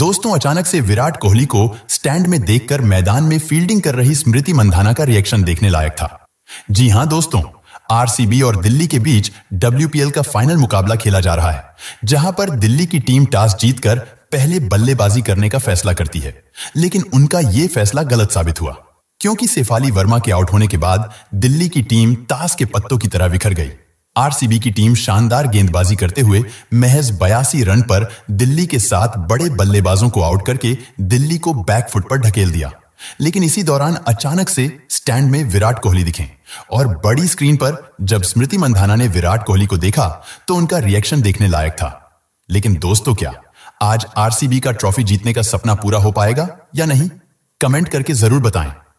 दोस्तों अचानक से विराट कोहली को स्टैंड में देखकर मैदान में फील्डिंग कर रही स्मृति मंधाना का रिएक्शन देखने लायक था जी हां दोस्तों आरसीबी और दिल्ली के बीच डब्ल्यूपीएल का फाइनल मुकाबला खेला जा रहा है जहां पर दिल्ली की टीम टॉस जीतकर पहले बल्लेबाजी करने का फैसला करती है लेकिन उनका यह फैसला गलत साबित हुआ क्योंकि सेफाली वर्मा के आउट होने के बाद दिल्ली की टीम ताश के पत्तों की तरह बिखर गई आरसीबी की टीम शानदार गेंदबाजी करते हुए महज बयासी रन पर दिल्ली के साथ बड़े बल्लेबाजों को आउट करके दिल्ली को बैकफुट पर ढकेल दिया लेकिन इसी दौरान अचानक से स्टैंड में विराट कोहली दिखे और बड़ी स्क्रीन पर जब स्मृति मंधाना ने विराट कोहली को देखा तो उनका रिएक्शन देखने लायक था लेकिन दोस्तों क्या आज आरसीबी का ट्रॉफी जीतने का सपना पूरा हो पाएगा या नहीं कमेंट करके जरूर बताएं